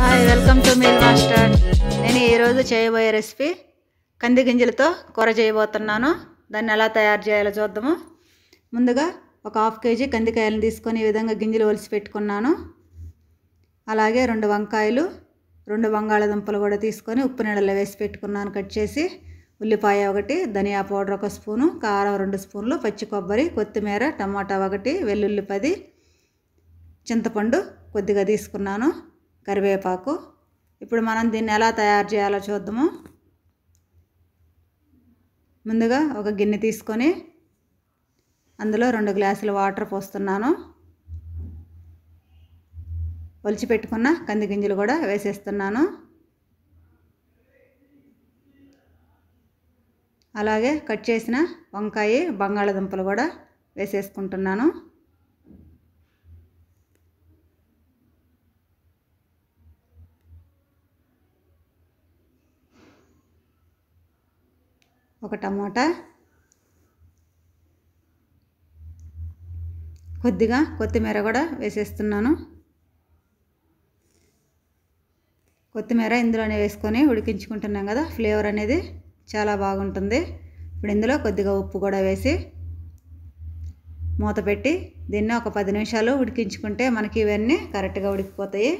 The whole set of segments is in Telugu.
hi welcome to Meal Master నేను ఈరోజు చేయబోయే రెసిపీ కంది గింజలతో కూర చేయబోతున్నాను దాన్ని ఎలా తయారు చేయాలో చూద్దాము ముందుగా ఒక హాఫ్ కేజీ కందికాయలను తీసుకొని ఈ విధంగా గింజలు ఒలిసి పెట్టుకున్నాను అలాగే రెండు వంకాయలు రెండు బంగాళదుంపలు కూడా తీసుకొని ఉప్పు నీళ్ళలో వేసి పెట్టుకున్నాను కట్ చేసి ఉల్లిపాయ ఒకటి ధనియా పౌడర్ ఒక స్పూను కారం రెండు స్పూన్లు పచ్చి కొబ్బరి కొత్తిమీర టమాటా ఒకటి వెల్లుల్లి పది చింతపండు కొద్దిగా తీసుకున్నాను కరివేపాకు ఇప్పుడు మనం దీన్ని ఎలా తయారు చేయాలో చూద్దాము ముందుగా ఒక గిన్నె తీసుకొని అందులో రెండు గ్లాసులు వాటర్ పోస్తున్నాను ఒలిచిపెట్టుకున్న కంది గింజలు కూడా వేసేస్తున్నాను అలాగే కట్ చేసిన వంకాయ బంగాళదుంపలు కూడా వేసేసుకుంటున్నాను ఒక టమాటా కొద్దిగా కొత్తిమీర కూడా వేసేస్తున్నాను కొత్తిమీర ఇందులోనే వేసుకొని ఉడికించుకుంటున్నాం కదా ఫ్లేవర్ అనేది చాలా బాగుంటుంది ఇప్పుడు ఇందులో కొద్దిగా ఉప్పు కూడా వేసి మూత పెట్టి దీన్ని ఒక పది నిమిషాలు ఉడికించుకుంటే మనకి ఇవన్నీ కరెక్ట్గా ఉడికిపోతాయి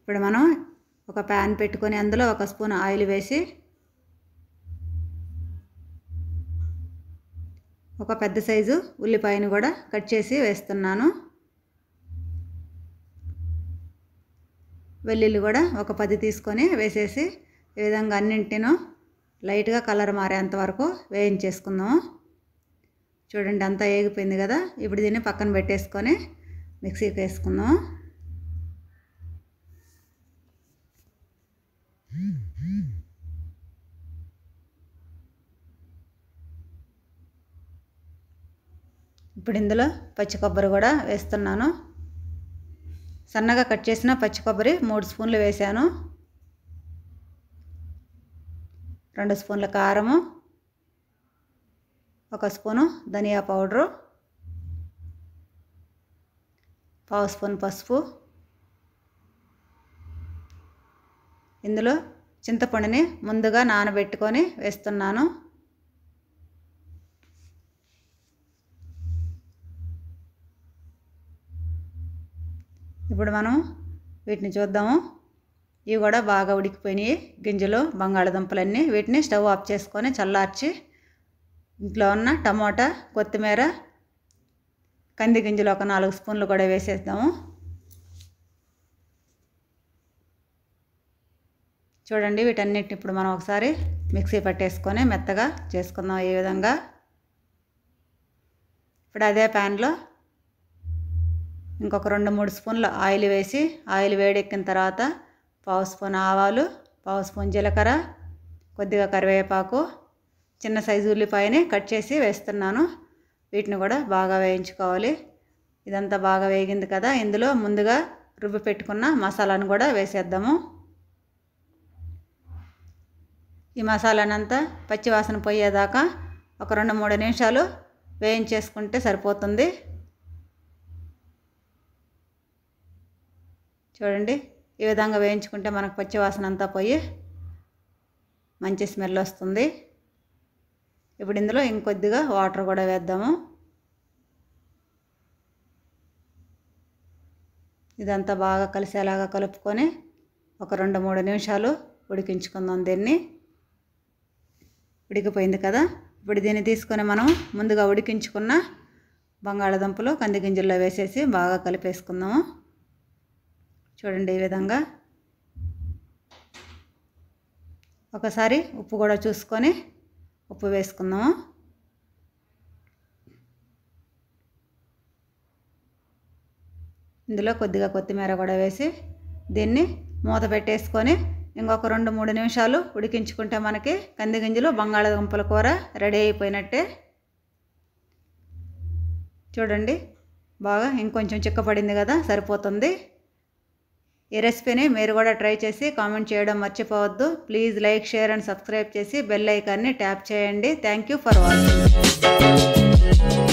ఇప్పుడు మనం ఒక ప్యాన్ పెట్టుకొని అందులో ఒక స్పూన్ ఆయిల్ వేసి ఒక పెద్ద సైజు ఉల్లిపాయను కూడా కట్ చేసి వేస్తున్నాను వెల్లుల్లి కూడా ఒక పది తీసుకొని వేసేసి ఈ విధంగా అన్నింటినో లైట్గా కలర్ మారేంత వరకు వేయించేసుకుందాము చూడండి అంతా ఏగిపోయింది కదా ఇప్పుడు దీన్ని పక్కన పెట్టేసుకొని మిక్సీకి వేసుకుందాము ఇప్పుడు ఇందులో పచ్చి కొబ్బరి కూడా వేస్తున్నాను సన్నగా కట్ చేసిన పచ్చి కొబ్బరి మూడు స్పూన్లు వేసాను రెండు స్పూన్ల కారము ఒక స్పూను ధనియా పౌడరు పావు స్పూన్ పసుపు ఇందులో చింతపండుని ముందుగా నానబెట్టుకొని వేస్తున్నాను ఇప్పుడు మనం వీటిని చూద్దాము ఇవి కూడా బాగా ఉడికిపోయినాయి గింజలు బంగాళదుంపలన్నీ వీటిని స్టవ్ ఆఫ్ చేసుకొని చల్లార్చి ఇంట్లో ఉన్న టమోటా కొత్తిమీర కంది గింజలు ఒక నాలుగు స్పూన్లు కూడా వేసేద్దాము చూడండి వీటన్నిటిని ఇప్పుడు మనం ఒకసారి మిక్సీ పట్టేసుకొని మెత్తగా చేసుకుందాం ఈ విధంగా ఇప్పుడు అదే ప్యాన్లో ఇంకొక రెండు మూడు స్పూన్లు ఆయిల్ వేసి ఆయిల్ వేడెక్కిన తర్వాత పావు స్పూన్ ఆవాలు పావు స్పూన్ జీలకర్ర కొద్దిగా కరివేపాకు చిన్న సైజు ఉల్లిపాయని కట్ చేసి వేస్తున్నాను వీటిని కూడా బాగా వేయించుకోవాలి ఇదంతా బాగా వేగింది కదా ఇందులో ముందుగా రుబ్బి పెట్టుకున్న మసాలాను కూడా వేసేద్దాము ఈ మసాలానంతా పచ్చివాసన పోయేదాకా ఒక రెండు మూడు నిమిషాలు వేయించేసుకుంటే సరిపోతుంది చూడండి ఈ విధంగా వేయించుకుంటే మనకు వాసన అంతా పోయి మంచి స్మెల్ వస్తుంది ఇప్పుడు ఇందులో ఇంకొద్దిగా వాటర్ కూడా వేద్దాము ఇదంతా బాగా కలిసేలాగా కలుపుకొని ఒక రెండు మూడు నిమిషాలు ఉడికించుకుందాం దీన్ని ఉడికిపోయింది కదా ఇప్పుడు దీన్ని తీసుకొని మనం ముందుగా ఉడికించుకున్న బంగాళదుంపలు కందిగింజల్లో వేసేసి బాగా కలిపేసుకుందాము చూడండి ఈ విధంగా ఒకసారి ఉప్పు కూడా చూసుకొని ఉప్పు వేసుకుందాము ఇందులో కొద్దిగా కొత్తిమీర కూడా వేసి దీన్ని మూత పెట్టేసుకొని ఇంకొక రెండు మూడు నిమిషాలు ఉడికించుకుంటే మనకి కంది గింజలు బంగాళదుంపల కూర రెడీ అయిపోయినట్టే చూడండి బాగా ఇంకొంచెం చిక్కపడింది కదా సరిపోతుంది ఈ రెసిపీని మీరు కూడా ట్రై చేసి కామెంట్ చేయడం మర్చిపోవద్దు please like share and subscribe చేసి బెల్ ఐకాన్ని ట్యాప్ చేయండి థ్యాంక్ యూ ఫర్ వాచింగ్